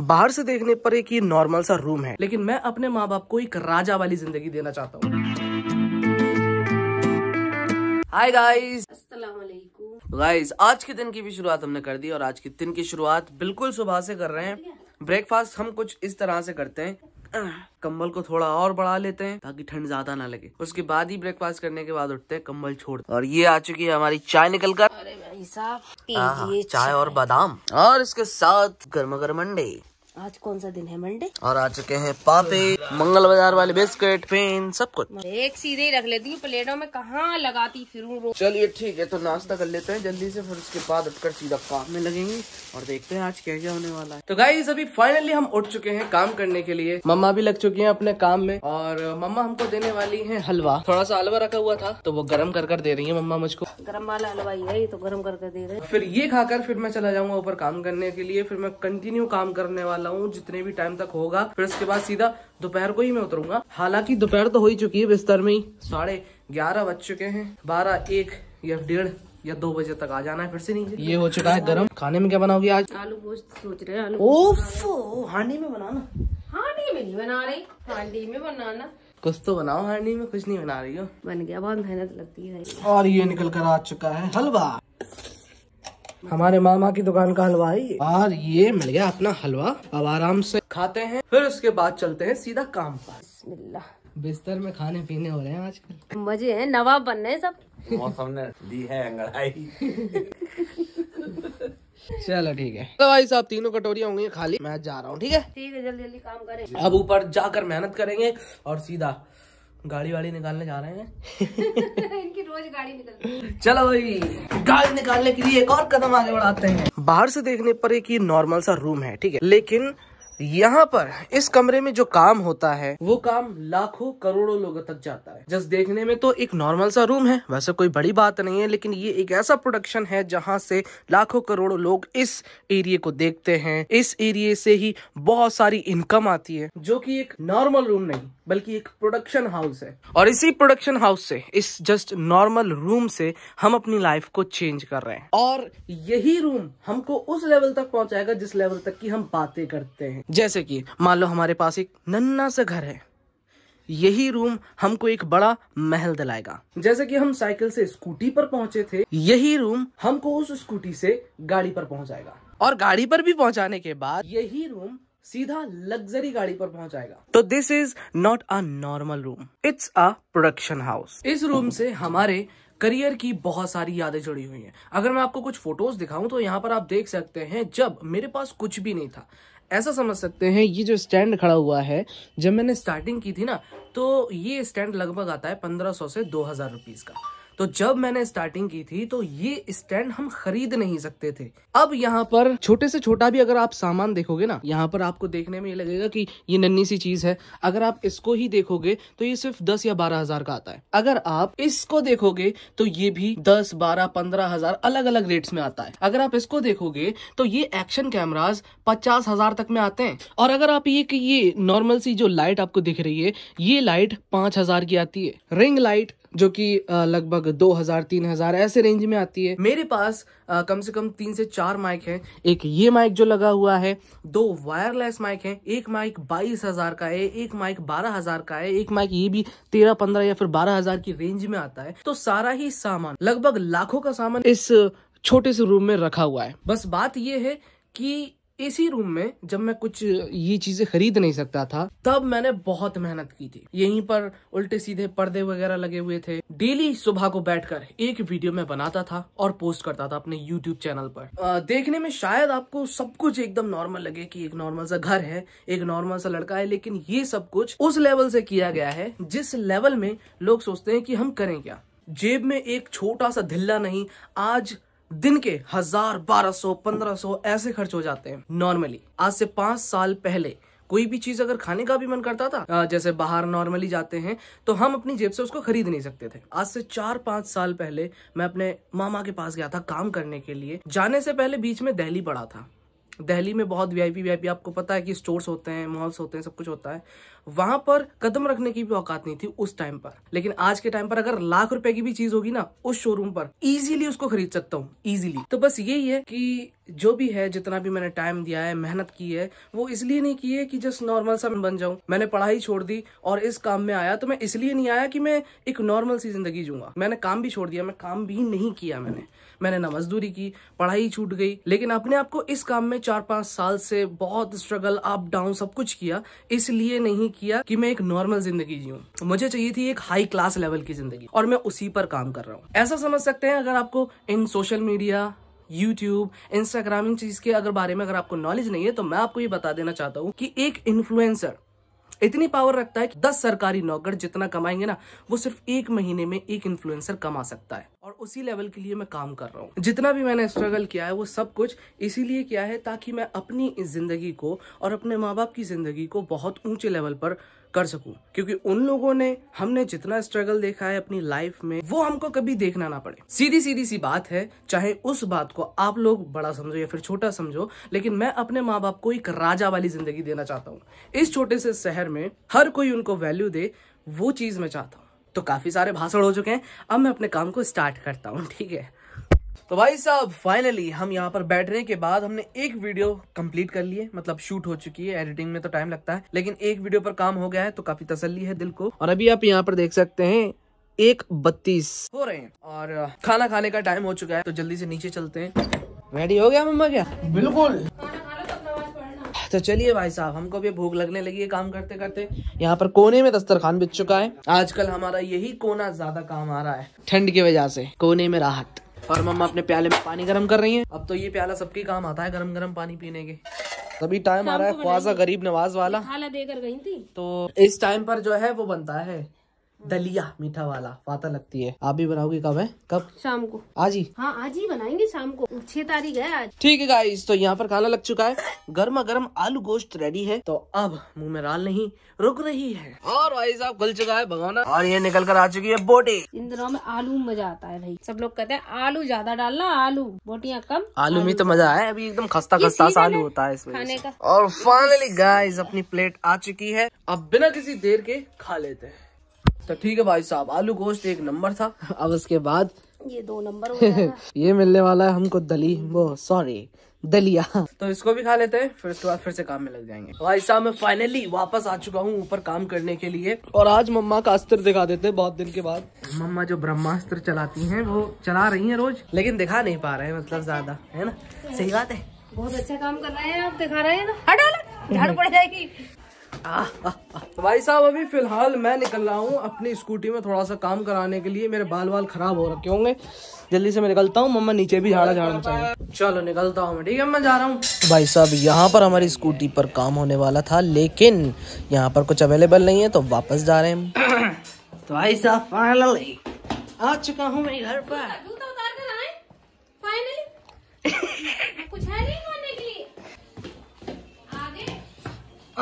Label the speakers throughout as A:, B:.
A: बाहर से देखने पर एक ये नॉर्मल सा रूम है लेकिन मैं अपने माँ बाप को एक राजा वाली जिंदगी देना चाहता हूँ हाय गाइस गाइस आज के दिन की भी शुरुआत हमने कर दी और आज के दिन की शुरुआत बिल्कुल सुबह से कर रहे हैं ब्रेकफास्ट हम कुछ इस तरह से करते हैं कंबल को थोड़ा और बढ़ा लेते हैं ताकि ठंड ज्यादा ना लगे उसके बाद ही ब्रेकफास्ट करने के बाद उठते हैं कंबल छोड़ और ये आ चुकी है हमारी चाय निकल कर अरे भाई साहब चाय और बादाम और इसके साथ गर्मा गर्म अंडे आज कौन सा दिन है मंडे और आ चुके हैं पापे मंगल बाजार वाले बिस्किट पेन सब कुछ एक सीधे ही रख लेती हूँ प्लेटों में कहाँ लगाती फिर चलिए ठीक है तो नाश्ता कर लेते हैं जल्दी से फिर उसके बाद उठकर सीधा काम में लगेंगे और देखते हैं आज क्या क्या होने वाला है तो गाई अभी फाइनली हम उठ चुके हैं काम करने के लिए मम्मा भी लग चुकी है अपने काम में और मम्मा हमको देने वाली है हलवा थोड़ा सा हलवा रखा हुआ था तो वो गर्म कर कर दे रही है मम्मा मुझको गर्म वाला हलवा ही है तो गर्म कर कर दे रहे फिर ये खाकर फिर मैं चला जाऊंगा ऊपर काम करने के लिए फिर मैं कंटिन्यू काम करने वाला वाला हूँ जितने भी टाइम तक होगा फिर उसके बाद सीधा दोपहर को ही मैं उतरूंगा हालांकि दोपहर तो हो ही चुकी है बिस्तर में ही साढ़े ग्यारह बज चुके हैं बारह एक या डेढ़ या दो बजे तक आ जाना है फिर से नीचे ये हो चुका है गर्म खाने में क्या बनाओगी आज आलू गोश्त सोच रहे हैं आलू ओफो हांडी में बनाना हांडी में नहीं बना रही हांडी में बनाना कुछ तो बनाओ हांडी में कुछ नहीं बना रही हो बन गया बहुत मेहनत लगती है और ये निकल कर आ चुका है हलवा हमारे मामा की दुकान का हलवा है और ये मिल गया अपना हलवा अब आराम से खाते हैं फिर उसके बाद चलते हैं सीधा काम पर बिस्तर में खाने पीने हो रहे हैं आजकल मजे हैं नवाब बन रहे सब मौसम ने दी है अंगड़ाई चलो ठीक है तो भाई साहब तीनों कटोरियाँ होंगी खाली मैं जा रहा हूँ ठीक है ठीक है जल्दी जल्दी काम करें अब ऊपर जाकर मेहनत करेंगे और सीधा गाड़ी वाड़ी निकालने जा रहे हैं इनकी रोज गाड़ी है चलो भाई गाड़ी निकालने के लिए एक और कदम आगे बढ़ाते हैं बाहर से देखने पर एक ये नॉर्मल सा रूम है ठीक है लेकिन यहाँ पर इस कमरे में जो काम होता है वो काम लाखों करोड़ों लोगों तक जाता है जस्ट देखने में तो एक नॉर्मल सा रूम है वैसे कोई बड़ी बात नहीं है लेकिन ये एक ऐसा प्रोडक्शन है जहाँ से लाखों करोड़ों लोग इस एरिए को देखते हैं इस एरिए से ही बहुत सारी इनकम आती है जो की एक नॉर्मल रूम नहीं बल्कि एक प्रोडक्शन हाउस है और इसी प्रोडक्शन हाउस से इस जस्ट नॉर्मल रूम से हम अपनी लाइफ को चेंज कर रहे हैं और यही रूम हमको उस लेवल तक पहुंचाएगा जिस लेवल तक की हम बातें करते हैं जैसे कि मान लो हमारे पास एक नन्ना सा घर है यही रूम हमको एक बड़ा महल दिलाएगा जैसे कि हम साइकिल से स्कूटी पर पहुंचे थे यही रूम हमको उस स्कूटी से गाड़ी पर पहुंचाएगा और गाड़ी पर भी पहुंचाने के बाद यही रूम सीधा लग्जरी गाड़ी पर पहुंचाएगा तो this is not a normal room it's a production house इस रूम से हमारे करियर की बहुत सारी यादें जुड़ी हुई हैं अगर मैं आपको कुछ फोटोज दिखाऊं तो यहाँ पर आप देख सकते हैं जब मेरे पास कुछ भी नहीं था ऐसा समझ सकते हैं ये जो स्टैंड खड़ा हुआ है जब मैंने स्टार्टिंग की थी ना तो ये स्टैंड लगभग आता है पंद्रह सौ से दो हज़ार रुपीज़ का तो जब मैंने स्टार्टिंग की थी तो ये स्टैंड हम खरीद नहीं सकते थे अब यहाँ पर छोटे से छोटा भी अगर आप सामान देखोगे ना यहाँ पर आपको देखने में ये लगेगा कि ये नन्ही सी चीज है अगर आप इसको ही देखोगे तो ये सिर्फ दस या बारह हजार का आता है अगर आप इसको देखोगे तो ये भी दस बारह पंद्रह हजार अलग अलग रेट्स में आता है अगर आप इसको देखोगे तो ये एक्शन कैमराज पचास हजार तक में आते हैं और अगर आप ये ये नॉर्मल सी जो लाइट आपको दिख रही है ये लाइट पांच हजार की आती है रिंग लाइट जो कि लगभग दो हजार तीन हजार ऐसे रेंज में आती है मेरे पास आ, कम से कम तीन से चार माइक है एक ये माइक जो लगा हुआ है दो वायरलेस माइक है एक माइक बाईस हजार का है एक माइक बारह हजार का है एक माइक ये भी तेरह पंद्रह या फिर बारह हजार की रेंज में आता है तो सारा ही सामान लगभग लाखों का सामान इस छोटे से रूम में रखा हुआ है बस बात यह है कि इसी रूम में जब मैं कुछ ये चीजें खरीद नहीं सकता था तब मैंने बहुत मेहनत की थी यहीं पर उल्टे सीधे पर्दे वगैरह लगे हुए थे डेली सुबह को बैठकर एक वीडियो में बनाता था और पोस्ट करता था अपने यूट्यूब चैनल पर आ, देखने में शायद आपको सब कुछ एकदम नॉर्मल लगे कि एक नॉर्मल सा घर है एक नॉर्मल सा लड़का है लेकिन ये सब कुछ उस लेवल से किया गया है जिस लेवल में लोग सोचते हैं कि हम करें क्या जेब में एक छोटा सा धिल्ला नहीं आज दिन के हजार बारह सौ पंद्रह सौ ऐसे खर्च हो जाते हैं नॉर्मली आज से पांच साल पहले कोई भी चीज अगर खाने का भी मन करता था जैसे बाहर नॉर्मली जाते हैं तो हम अपनी जेब से उसको खरीद नहीं सकते थे आज से चार पांच साल पहले मैं अपने मामा के पास गया था काम करने के लिए जाने से पहले बीच में दहली पड़ा था दिल्ली में बहुत वीआईपी वीआईपी आपको पता है कि स्टोर्स होते हैं मॉल्स होते हैं सब कुछ होता है वहां पर कदम रखने की भी औकात नहीं थी उस टाइम पर लेकिन आज के टाइम पर अगर लाख रुपए की भी चीज होगी ना उस शोरूम पर इजीली उसको खरीद सकता हूँ इजीली तो बस यही है कि जो भी है जितना भी मैंने टाइम दिया है मेहनत की है वो इसलिए नहीं की है कि जस्ट नॉर्मल सा मैं बन जाऊं मैंने पढ़ाई छोड़ दी और इस काम में आया तो मैं इसलिए नहीं आया कि मैं एक नॉर्मल सी जिंदगी जूंगा मैंने काम भी छोड़ दिया मैं काम भी नहीं किया मैंने मैंने ना मजदूरी की पढ़ाई छूट गई लेकिन अपने आप को इस काम में चार पांच साल से बहुत स्ट्रगल अप डाउन सब कुछ किया इसलिए नहीं किया कि मैं एक नॉर्मल जिंदगी जीऊँ मुझे चाहिए थी एक हाई क्लास लेवल की जिंदगी और मैं उसी पर काम कर रहा हूँ ऐसा समझ सकते हैं अगर आपको इन सोशल मीडिया यूट्यूब इंस्टाग्राम इन चीज के अगर बारे में अगर आपको नॉलेज नहीं है तो मैं आपको ये बता देना चाहता हूँ कि एक इन्फ्लुएंसर इतनी पावर रखता है कि दस सरकारी नौकर जितना कमाएंगे ना वो सिर्फ एक महीने में एक इन्फ्लुएंसर कमा सकता है और उसी लेवल के लिए मैं काम कर रहा हूँ जितना भी मैंने स्ट्रगल किया है वो सब कुछ इसीलिए किया है ताकि मैं अपनी जिंदगी को और अपने माँ बाप की जिंदगी को बहुत ऊंचे लेवल पर कर सकूं क्योंकि उन लोगों ने हमने जितना स्ट्रगल देखा है अपनी लाइफ में वो हमको कभी देखना ना पड़े सीधी सीधी सी बात है चाहे उस बात को आप लोग बड़ा समझो या फिर छोटा समझो लेकिन मैं अपने माँ बाप को एक राजा वाली जिंदगी देना चाहता हूँ इस छोटे से शहर में हर कोई उनको वैल्यू दे वो चीज मैं चाहता हूँ तो काफी सारे भाषण हो चुके हैं अब मैं अपने काम को स्टार्ट करता हूँ ठीक है तो भाई साहब फाइनली हम यहाँ पर बैठने के बाद हमने एक वीडियो कंप्लीट कर लिए मतलब शूट हो चुकी है एडिटिंग में तो टाइम लगता है लेकिन एक वीडियो पर काम हो गया है तो काफी तसल्ली है दिल को और अभी आप यहाँ पर देख सकते हैं एक बत्तीस हो रहे हैं और खाना खाने का टाइम हो चुका है तो जल्दी से नीचे चलते हैं रेडी हो गया मम्मा क्या बिल्कुल तो, तो चलिए भाई साहब हमको भी भूख लगने लगी है काम करते करते यहाँ पर कोने में दस्तरखान बिछ चुका है आजकल हमारा यही कोना ज्यादा काम आ रहा है ठंड की वजह से कोने में राहत और मम्मा अपने प्याले में पानी गर्म कर रही हैं अब तो ये प्याला सबके काम आता है गर्म गर्म पानी पीने के तभी टाइम आ रहा है ख्वाजा गरीब नवाज वाला देकर गई थी तो इस टाइम पर जो है वो बनता है दलिया मीठा वाला वाता लगती है आप भी बनाओगी कब है कब शाम को आज ही हाँ आज ही बनाएंगे शाम को छह तारीख है आज ठीक है गाइस तो यहाँ पर खाना लग चुका है गर्मा गर्म आलू गोश्त रेडी है तो अब मुंह में राल नहीं रुक रही है और भाई साहब खुल चुका है भगवाना और ये निकल कर आ चुकी है बोटी इन दिनों में आलू मजा आता है भाई सब लोग कहते हैं आलू ज्यादा डालना आलू बोटियाँ कम आलू में तो मजा आया अभी एकदम खस्ता खस्ता आलू होता है इसमें और फाइनली गाइज अपनी प्लेट आ चुकी है अब बिना किसी देर के खा लेते हैं तो ठीक है भाई साहब आलू गोश्त एक नंबर था अब उसके बाद ये दो नंबर ये मिलने वाला है हमको दली वो सॉरी दलिया तो इसको भी खा लेते हैं फिर उसके बाद फिर से काम में लग जाएंगे भाई साहब मैं फाइनली वापस आ चुका हूँ ऊपर काम करने के लिए और आज मम्मा का अस्त्र दिखा देते हैं बहुत दिन के बाद मम्मा जो ब्रह्मास्त्र चलाती हैं वो चला रही हैं रोज लेकिन दिखा नहीं पा रहे हैं मतलब ज्यादा है ना सही बात है बहुत अच्छा काम कर रहे हैं आप दिखा रहे हैं ना हटो झाड़ पड़ जाएगी तो भाई साहब अभी फिलहाल मैं निकल रहा हूँ अपनी स्कूटी में थोड़ा सा काम कराने के लिए मेरे बाल बाल खराब हो रखे होंगे जल्दी से मैं निकलता हूँ मम्मा नीचे भी झाड़ा झाड़ना चाहिए चलो निकलता हूँ मैं ठीक है मैं जा रहा हूँ भाई साहब यहाँ पर हमारी स्कूटी पर काम होने वाला था लेकिन यहाँ पर कुछ अवेलेबल नहीं है तो वापस जा रहे हैं तो भाई साहब फाइनली आ चुका हूँ मैं घर पर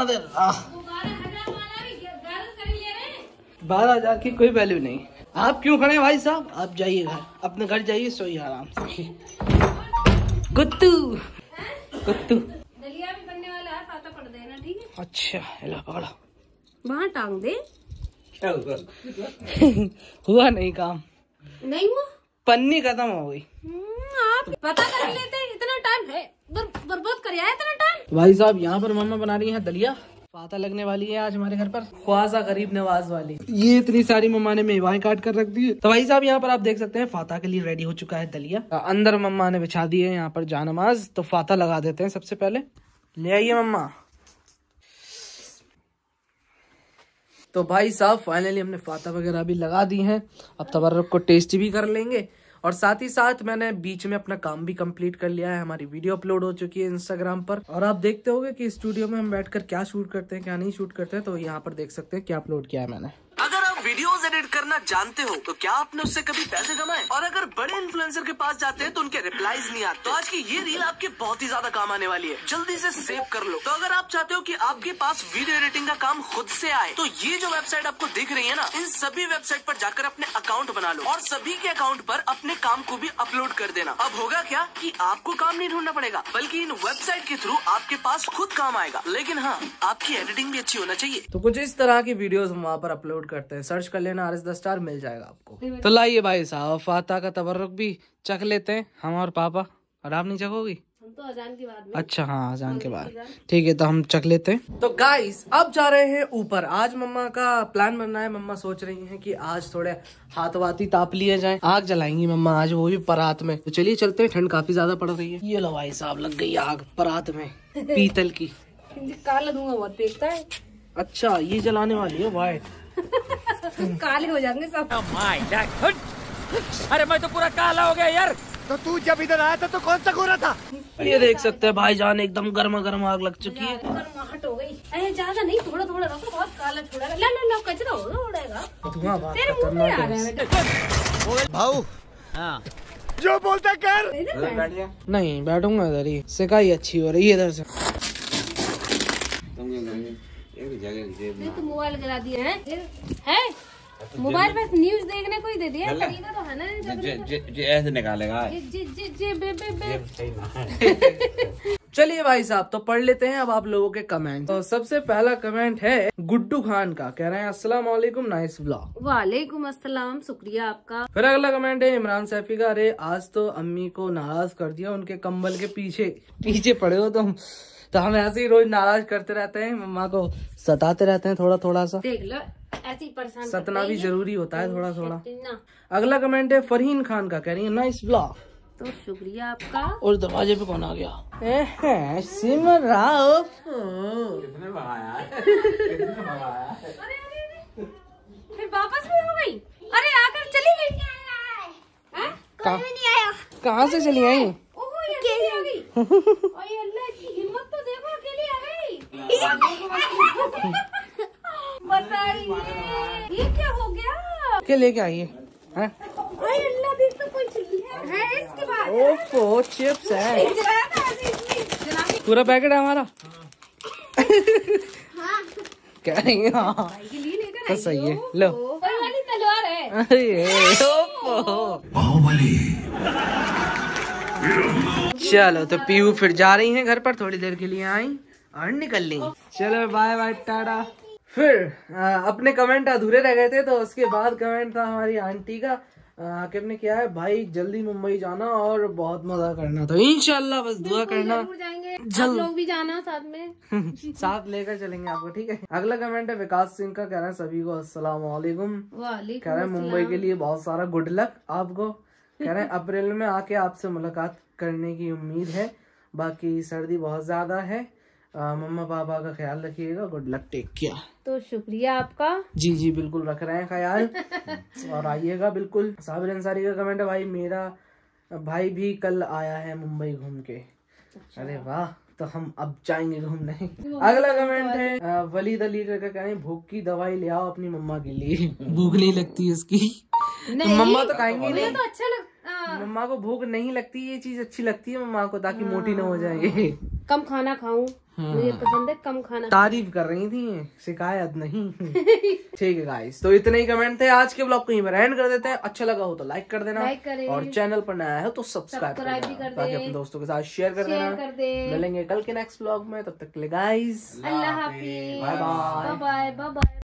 A: अरे बारह हजार की कोई वैल्यू नहीं आप क्यों खड़े भाई साहब आप जाइए घर अपने घर जाइए सोइए आराम से कुत्तू कुत्तू वाला पड़ देना ठीक है अच्छा हेलो वहाँ टांग दे क्या हुआ हुआ नहीं काम नहीं हुआ पन्नी खत्म हो गई हम्म, आप पता कर लेते इतना टाइम है बर्बाद कर आया इतना टाइम भाई साहब यहाँ पर मम्मा बना रही है दलिया पाता लगने वाली है आज हमारे घर पर ख्वाजा गरीब नवाज वाली ये इतनी सारी मम्मा ने मेवाएं काट कर रख दी तो भाई साहब यहाँ पर आप देख सकते हैं फाता के लिए रेडी हो चुका है दलिया अंदर मम्मा ने बिछा दी है यहाँ पर नमाज तो फाता लगा देते हैं सबसे पहले ले आइए मम्मा तो भाई साहब फाइनली हमने फाता वगैरह भी लगा दी है अब तबर को टेस्ट भी कर लेंगे और साथ ही साथ मैंने बीच में अपना काम भी कंप्लीट कर लिया है हमारी वीडियो अपलोड हो चुकी है इंस्टाग्राम पर और आप देखते होगे कि स्टूडियो में हम बैठकर क्या शूट करते हैं क्या नहीं शूट करते हैं तो यहाँ पर देख सकते हैं क्या अपलोड किया है मैंने अगर आप वीडियो एडिट करना जानते हो तो क्या आपने उससे कभी पैसे कमाए और अगर बड़े इन्फ्लुएंसर के पास जाते हैं तो उनके रिप्लाईज नहीं आते तो आज की ये रील आपके बहुत ही ज्यादा काम आने वाली है जल्दी से सेव कर लो तो अगर आप चाहते हो कि आपके पास वीडियो एडिटिंग का काम खुद से आए तो ये जो वेबसाइट आपको दिख रही है ना इन सभी वेबसाइट पर जाकर अपने अकाउंट बना लो और सभी के अकाउंट पर अपने काम को भी अपलोड कर देना अब होगा क्या कि आपको काम नहीं ढूंढना पड़ेगा बल्कि इन वेबसाइट के थ्रू आपके पास खुद काम आएगा लेकिन हाँ आपकी एडिटिंग भी अच्छी होना चाहिए तो कुछ इस तरह की वीडियो हम वहाँ पर अपलोड करते हैं सर्च कर लेना बनारस द स्टार मिल जाएगा आपको तो लाइए भाई साहब फाता का तबरक भी चख लेते हैं हम और पापा और आप नहीं चखोगी तो के बाद अच्छा हाँ अजान के हाँ, बाद ठीक है तो हम चख लेते हैं तो गाइस अब जा रहे हैं ऊपर आज मम्मा का प्लान बन रहा है मम्मा सोच रही हैं कि आज थोड़े हाथ वाती ताप लिए जाएं आग जलाएंगी मम्मा आज वो भी परात में तो चलिए चलते हैं ठंड काफी ज्यादा पड़ रही है ये लो भाई साहब लग गई आग परात में पीतल की काला धुआं बहुत देखता है अच्छा ये जलाने वाली है वाइट हम्म। काले हो जाएंगे सब oh अरे मैं तो पूरा काला हो गया यार तो तू जब इधर आया था तो कौन सा गोरा था ये देख सकते हैं भाई जान एकदम गर्मा गर्म आग लग चुकी है गर्माहट हो गई ज्यादा नहीं थोड़ा थोड़ा रखो बहुत काला ला ला कचरा होगा उड़ेगा तेरे मुंह में आ रहा है भाऊ हाँ। जो बोलता कर नहीं बैठूंगा इधर ही सिकाई अच्छी हो रही है इधर से तो मोबाइल गिरा दिए हैं मोबाइल बस न्यूज देखने को ही दे दिया करीना तो है ना ऐसे निकालेगा चलिए भाई साहब तो पढ़ लेते हैं अब आप लोगों के कमेंट तो सबसे पहला कमेंट है गुड्डू खान का कह रहे हैं अस्सलाम वालेकुम नाइस ब्लॉग वालेकुम अस्सलाम शुक्रिया आपका फिर अगला कमेंट है इमरान सैफी का अरे आज तो अम्मी को नाराज कर दिया उनके कम्बल के पीछे पीछे पड़े हो तुम तो तो हम ऐसे ही रोज नाराज करते रहते हैं मम्मा को सताते रहते हैं थोड़ा थोड़ा सा देख लो ऐसी सतना भी जरूरी होता है तो थोड़ा थोड़ा अगला कमेंट है फरहीन खान का कह रही है नाइस ब्लॉग तो शुक्रिया आपका और दरवाजे पे कौन आ गया सिमर राव कितने भगाया फिर वापस हो गई अरे आकर चली गई कहाँ से चली आई बताइए ये क्या हो गया क्या लेके आइए तो ओपो चिप्स है पूरा पैकेट है हमारा क्या हाँ, हाँ। तो सही है लो तलवार है अरे चलो तो पीयू फिर जा रही हैं घर पर थोड़ी देर के लिए आई और निकल ली चलो बाय बाय टाटा फिर आ, अपने कमेंट अधूरे रह गए थे तो उसके बाद कमेंट था हमारी आंटी का कि ने किया है भाई जल्दी मुंबई जाना और बहुत मजा करना तो इनशाला बस दुआ करना जल्द लोग भी जाना साथ में साथ लेकर चलेंगे आपको ठीक है अगला कमेंट है विकास सिंह का कह रहे हैं सभी को असला कह रहे हैं मुंबई के लिए बहुत सारा गुड लक आपको कह रहे हैं अप्रैल में आके आपसे मुलाकात करने की उम्मीद है बाकी सर्दी बहुत ज्यादा है मम्मा पापा का ख्याल रखिएगा गुड लक टेक किया तो शुक्रिया आपका जी जी बिल्कुल रख रहे हैं ख्याल और आइएगा बिल्कुल साबिर अंसारी का कमेंट है भाई मेरा भाई भी कल आया है मुंबई घूम के अच्छा। अरे वाह तो हम अब जाएंगे घूमने अगला कमेंट है वलीद अली का कहें भूख की दवाई ले आओ अपनी मम्मा के लिए भूख नहीं लगती उसकी तो मम्मा तो खाएंगी नहीं तो अच्छा लग... मम्मा को भूख नहीं लगती ये चीज अच्छी लगती है मम्मा को ताकि हाँ। मोटी ना हो जाए कम खाना खाऊं मुझे हाँ। पसंद है कम खाना तारीफ कर रही थी शिकायत नहीं ठीक है गाइस तो इतने ही कमेंट थे आज के ब्लॉग को यहीं पर एंड कर देते हैं अच्छा लगा हो तो लाइक कर देना लाइक और चैनल पर नया है तो सब्सक्राइब कर देना ताकि अपने दोस्तों के साथ शेयर कर देना मिलेंगे कल के नेक्स्ट ब्लॉग में तब तक गाइज अल्लाह हाफिज बाय बाय बाय